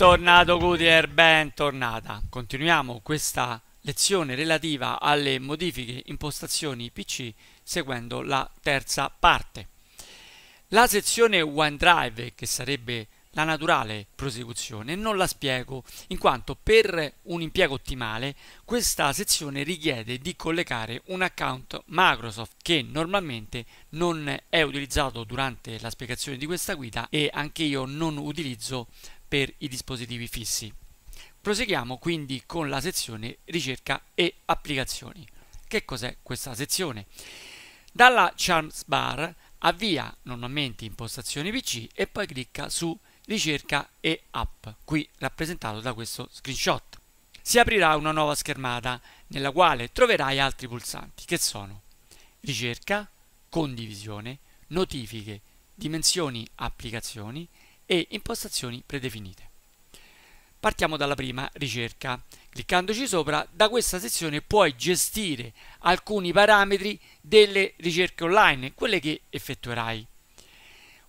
Bentornato Goodyear, bentornata. Continuiamo questa lezione relativa alle modifiche impostazioni PC seguendo la terza parte. La sezione OneDrive, che sarebbe la naturale prosecuzione non la spiego, in quanto per un impiego ottimale questa sezione richiede di collegare un account Microsoft che normalmente non è utilizzato durante la spiegazione di questa guida e anche io non utilizzo per i dispositivi fissi. Proseguiamo quindi con la sezione ricerca e applicazioni. Che cos'è questa sezione? Dalla Charms Bar avvia normalmente impostazioni PC e poi clicca su ricerca e app, qui rappresentato da questo screenshot. Si aprirà una nuova schermata nella quale troverai altri pulsanti che sono ricerca, condivisione, notifiche, dimensioni applicazioni e impostazioni predefinite. Partiamo dalla prima ricerca. Cliccandoci sopra, da questa sezione puoi gestire alcuni parametri delle ricerche online, quelle che effettuerai.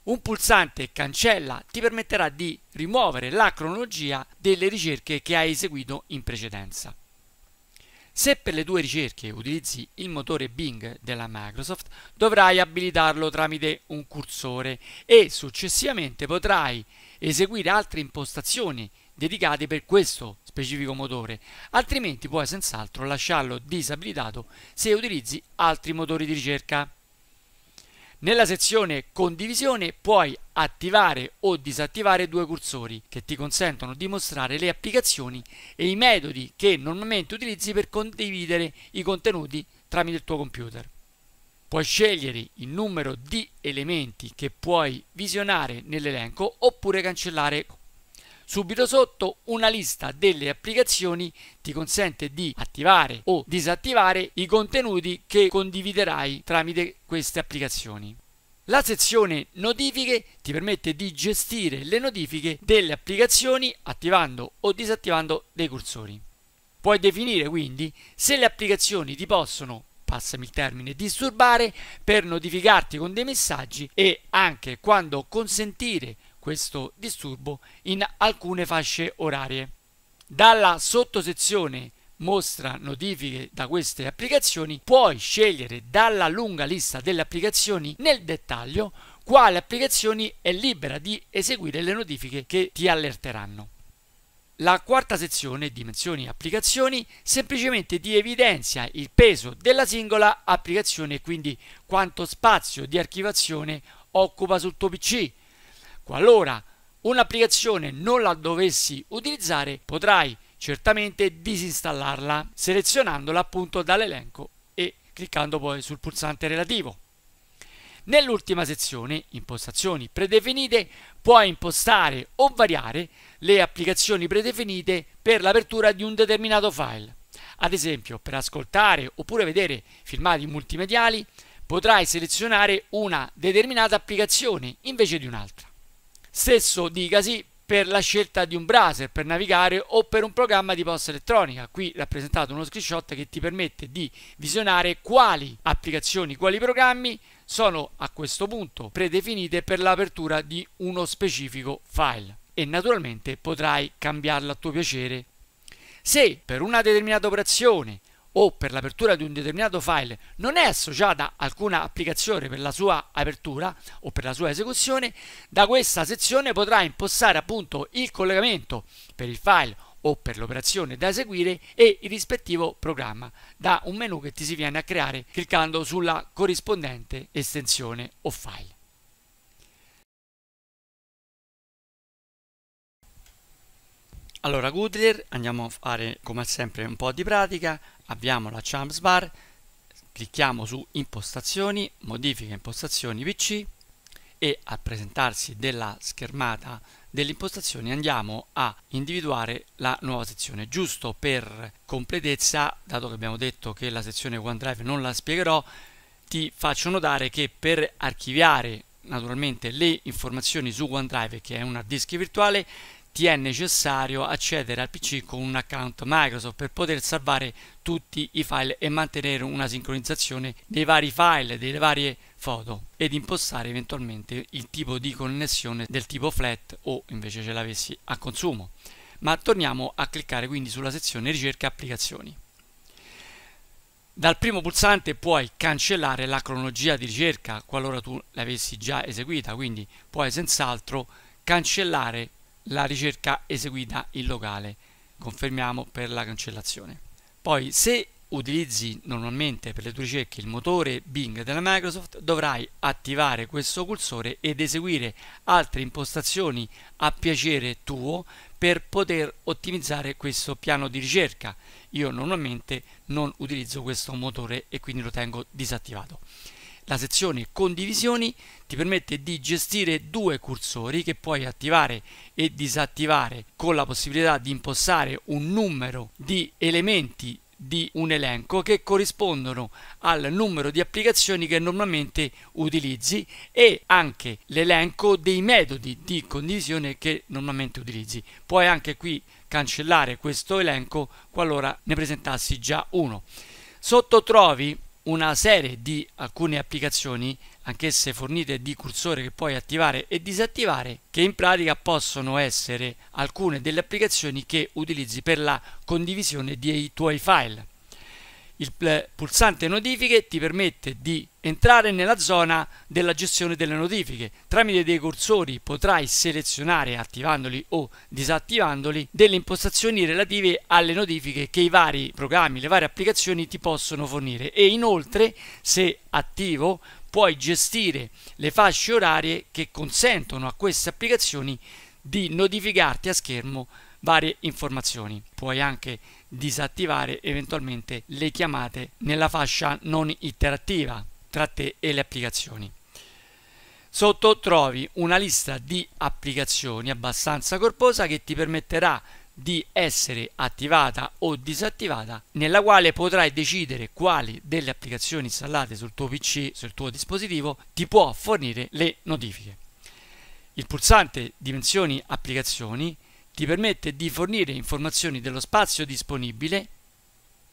Un pulsante cancella ti permetterà di rimuovere la cronologia delle ricerche che hai eseguito in precedenza. Se per le tue ricerche utilizzi il motore Bing della Microsoft, dovrai abilitarlo tramite un cursore e successivamente potrai eseguire altre impostazioni dedicate per questo specifico motore, altrimenti puoi senz'altro lasciarlo disabilitato se utilizzi altri motori di ricerca. Nella sezione condivisione puoi attivare o disattivare due cursori che ti consentono di mostrare le applicazioni e i metodi che normalmente utilizzi per condividere i contenuti tramite il tuo computer. Puoi scegliere il numero di elementi che puoi visionare nell'elenco oppure cancellare Subito sotto una lista delle applicazioni ti consente di attivare o disattivare i contenuti che condividerai tramite queste applicazioni. La sezione notifiche ti permette di gestire le notifiche delle applicazioni attivando o disattivando dei cursori. Puoi definire quindi se le applicazioni ti possono passami il termine, disturbare per notificarti con dei messaggi e anche quando consentire questo disturbo in alcune fasce orarie. Dalla sottosezione mostra notifiche da queste applicazioni puoi scegliere dalla lunga lista delle applicazioni nel dettaglio quale applicazioni è libera di eseguire le notifiche che ti allerteranno. La quarta sezione, dimensioni applicazioni, semplicemente ti evidenzia il peso della singola applicazione, e quindi quanto spazio di archivazione occupa sul tuo PC, Qualora ecco, un'applicazione non la dovessi utilizzare, potrai certamente disinstallarla selezionandola appunto dall'elenco e cliccando poi sul pulsante relativo. Nell'ultima sezione, impostazioni predefinite, puoi impostare o variare le applicazioni predefinite per l'apertura di un determinato file. Ad esempio, per ascoltare oppure vedere filmati multimediali, potrai selezionare una determinata applicazione invece di un'altra. Stesso dicasi per la scelta di un browser per navigare o per un programma di posta elettronica. Qui rappresentato uno screenshot che ti permette di visionare quali applicazioni, quali programmi sono a questo punto predefinite per l'apertura di uno specifico file e naturalmente potrai cambiarlo a tuo piacere. Se per una determinata operazione o per l'apertura di un determinato file non è associata alcuna applicazione per la sua apertura o per la sua esecuzione, da questa sezione potrà impostare appunto il collegamento per il file o per l'operazione da eseguire e il rispettivo programma da un menu che ti si viene a creare cliccando sulla corrispondente estensione o file. Allora Goodyear, andiamo a fare come sempre un po' di pratica, abbiamo la Champs Bar, clicchiamo su impostazioni, modifica impostazioni PC e al presentarsi della schermata delle impostazioni andiamo a individuare la nuova sezione giusto per completezza dato che abbiamo detto che la sezione OneDrive non la spiegherò ti faccio notare che per archiviare naturalmente le informazioni su OneDrive che è un hard disk virtuale ti è necessario accedere al PC con un account Microsoft per poter salvare tutti i file e mantenere una sincronizzazione dei vari file, delle varie foto ed impostare eventualmente il tipo di connessione del tipo flat o invece ce l'avessi a consumo. Ma torniamo a cliccare quindi sulla sezione ricerca applicazioni. Dal primo pulsante puoi cancellare la cronologia di ricerca qualora tu l'avessi già eseguita, quindi puoi senz'altro cancellare la ricerca eseguita in locale. Confermiamo per la cancellazione. Poi se utilizzi normalmente per le tue ricerche il motore Bing della Microsoft dovrai attivare questo cursore ed eseguire altre impostazioni a piacere tuo per poter ottimizzare questo piano di ricerca. Io normalmente non utilizzo questo motore e quindi lo tengo disattivato. La sezione condivisioni ti permette di gestire due cursori che puoi attivare e disattivare con la possibilità di impostare un numero di elementi di un elenco che corrispondono al numero di applicazioni che normalmente utilizzi e anche l'elenco dei metodi di condivisione che normalmente utilizzi. Puoi anche qui cancellare questo elenco qualora ne presentassi già uno. Sotto trovi una serie di alcune applicazioni, anch'esse fornite di cursore che puoi attivare e disattivare, che in pratica possono essere alcune delle applicazioni che utilizzi per la condivisione dei tuoi file il pulsante notifiche ti permette di entrare nella zona della gestione delle notifiche. Tramite dei cursori potrai selezionare, attivandoli o disattivandoli, delle impostazioni relative alle notifiche che i vari programmi, le varie applicazioni ti possono fornire e inoltre, se attivo, puoi gestire le fasce orarie che consentono a queste applicazioni di notificarti a schermo varie informazioni. Puoi anche disattivare eventualmente le chiamate nella fascia non interattiva tra te e le applicazioni. Sotto trovi una lista di applicazioni abbastanza corposa che ti permetterà di essere attivata o disattivata, nella quale potrai decidere quali delle applicazioni installate sul tuo PC, sul tuo dispositivo, ti può fornire le notifiche. Il pulsante Dimensioni applicazioni ti permette di fornire informazioni dello spazio disponibile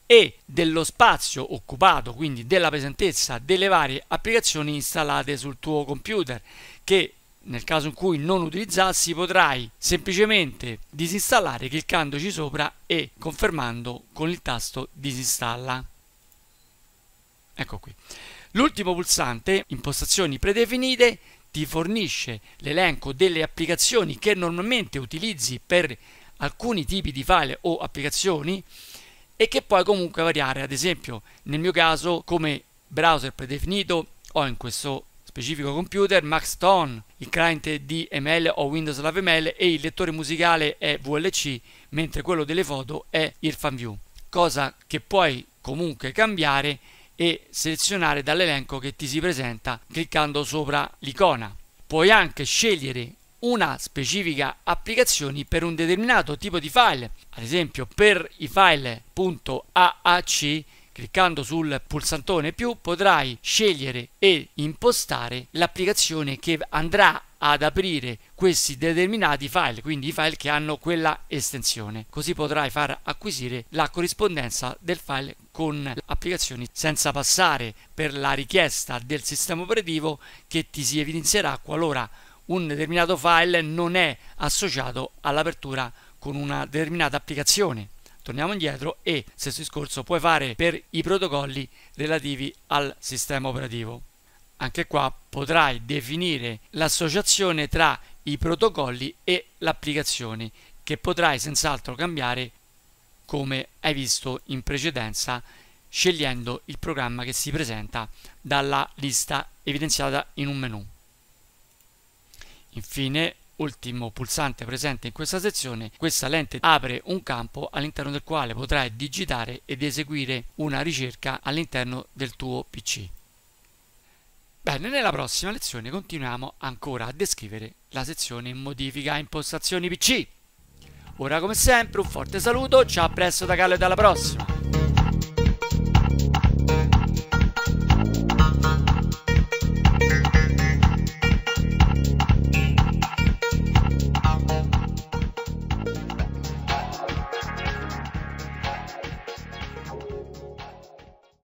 e dello spazio occupato, quindi della pesantezza delle varie applicazioni installate sul tuo computer, che nel caso in cui non utilizzassi potrai semplicemente disinstallare cliccandoci sopra e confermando con il tasto disinstalla. Ecco qui. L'ultimo pulsante, impostazioni predefinite, ti fornisce l'elenco delle applicazioni che normalmente utilizzi per alcuni tipi di file o applicazioni e che puoi comunque variare. Ad esempio, nel mio caso, come browser predefinito, ho in questo specifico computer Maxton, il client DML ML o Windows Live ML e il lettore musicale è VLC, mentre quello delle foto è IrfanView. Cosa che puoi comunque cambiare e selezionare dall'elenco che ti si presenta cliccando sopra l'icona. Puoi anche scegliere una specifica applicazione per un determinato tipo di file, ad esempio per i file .aac cliccando sul pulsantone più potrai scegliere e impostare l'applicazione che andrà ad aprire questi determinati file, quindi i file che hanno quella estensione. Così potrai far acquisire la corrispondenza del file con le applicazioni senza passare per la richiesta del sistema operativo che ti si evidenzierà qualora un determinato file non è associato all'apertura con una determinata applicazione. Torniamo indietro e stesso discorso puoi fare per i protocolli relativi al sistema operativo anche qua potrai definire l'associazione tra i protocolli e l'applicazione che potrai senz'altro cambiare come hai visto in precedenza scegliendo il programma che si presenta dalla lista evidenziata in un menu. Infine, ultimo pulsante presente in questa sezione, questa lente apre un campo all'interno del quale potrai digitare ed eseguire una ricerca all'interno del tuo PC. Bene, nella prossima lezione continuiamo ancora a descrivere la sezione modifica impostazioni PC. Ora come sempre un forte saluto, ciao a presto da Carlo e alla prossima!